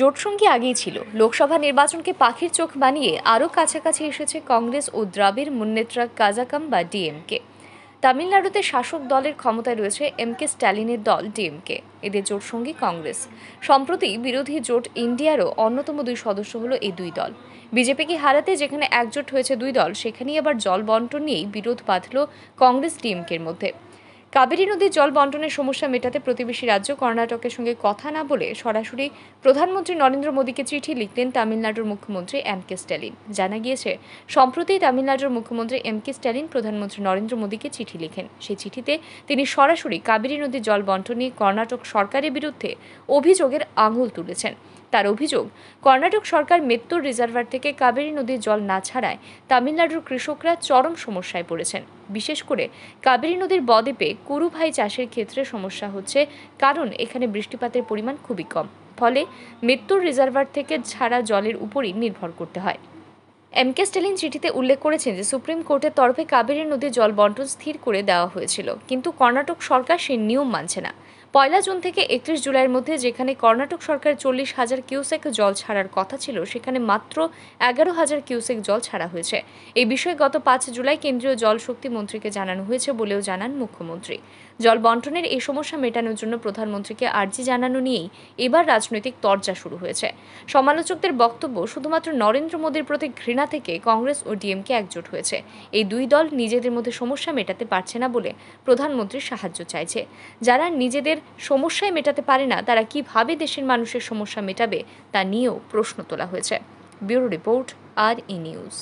জোটসঙ্গী আগেই ছিল লোকসভা নির্বাচনকে পাখির চোখ বানিয়ে আরও কাছাকাছি এসেছে কংগ্রেস ও দ্রাবিড় মুন্নেত্রা কাজাকাম বা ডিএমকে তামিলনাড়ুতে শাসক দলের ক্ষমতায় রয়েছে এম কে স্ট্যালিনের দল ডিএমকে এদের জোট সঙ্গী কংগ্রেস সম্প্রতি বিরোধী জোট ইন্ডিয়ারও অন্যতম দুই সদস্য হলো এই দুই দল বিজেপিকে হারাতে যেখানে একজোট হয়েছে দুই দল সেখানেই আবার জল বন্টন নিয়েই বিরোধ বাঁধল কংগ্রেস ডিএমকের মধ্যে কাবেরী নদীর জল বন্টনের সমস্যা মেটাতে প্রতিবেশী রাজ্য কর্ণাটকের সঙ্গে কথা না বলে সরাসরি প্রধানমন্ত্রী নরেন্দ্র মোদীকে চিঠি লিখলেন তামিলনাড়ুর মুখ্যমন্ত্রী এম কে স্ট্যালিন জানা গিয়েছে সম্প্রতি তামিলনাড়ুর মুখ্যমন্ত্রী এম কে স্ট্যালিন প্রধানমন্ত্রী নরেন্দ্র মোদীকে চিঠি লিখেন সেই চিঠিতে তিনি সরাসরি কাবেরী নদীর জল বন্টনে কর্ণাটক সরকারের বিরুদ্ধে অভিযোগের আঙুল তুলেছেন তার অভিযোগ কর্ণাটক সরকার মেত্তর রিজার্ভার থেকে কাবেরী নদীর জল না ছাড়ায় তামিলনাড়ুর কৃষকরা চরম সমস্যায় পড়েছেন বিশেষ করে কাবেরী নদীর বদ্বীপে কুরুভাই চাষের ক্ষেত্রে সমস্যা হচ্ছে কারণ এখানে বৃষ্টিপাতের পরিমাণ খুবই কম ফলে মৃত্যুর রিজার্ভার থেকে ছাড়া জলের উপরই নির্ভর করতে হয় এম কে স্টেলিন চিঠিতে উল্লেখ করেছেন যে সুপ্রিম কোর্টের তরফে কাবেরী নদীর জল বন্টন স্থির করে দেওয়া হয়েছিল কিন্তু কর্ণাটক সরকার সেই নিয়ম মানছে না পয়লা জুন থেকে একত্রিশ জুলাইয়ের মধ্যে যেখানে কর্ণাটক সরকার চল্লিশ হাজার কিউসেক জল ছাড়ার কথা ছিল সেখানে মাত্র এগারো হাজার কিউসেক জল ছাড়া হয়েছে এই বিষয়ে গত পাঁচ জুলাই কেন্দ্রীয় জল শক্তি মন্ত্রীকে জানানো হয়েছে বলেও জানান মুখ্যমন্ত্রী জল বন্টনের এই সমস্যা মেটানোর জন্য প্রধানমন্ত্রীকে আর্জি জানানো নিয়েই এবার রাজনৈতিক তর্জা শুরু হয়েছে সমালোচকদের বক্তব্য শুধুমাত্র নরেন্দ্র মোদীর প্রতি ঘৃণা থেকে কংগ্রেস ও ডিএমকে একজোট হয়েছে এই দুই দল নিজেদের মধ্যে সমস্যা মেটাতে পারছে না বলে প্রধানমন্ত্রীর সাহায্য চাইছে যারা নিজেদের সমস্যাই মেটাতে পারে না তারা কিভাবে দেশের মানুষের সমস্যা মেটাবে তা নিয়েও প্রশ্ন তোলা হয়েছে ব্যুরো রিপোর্ট আর ই নিউজ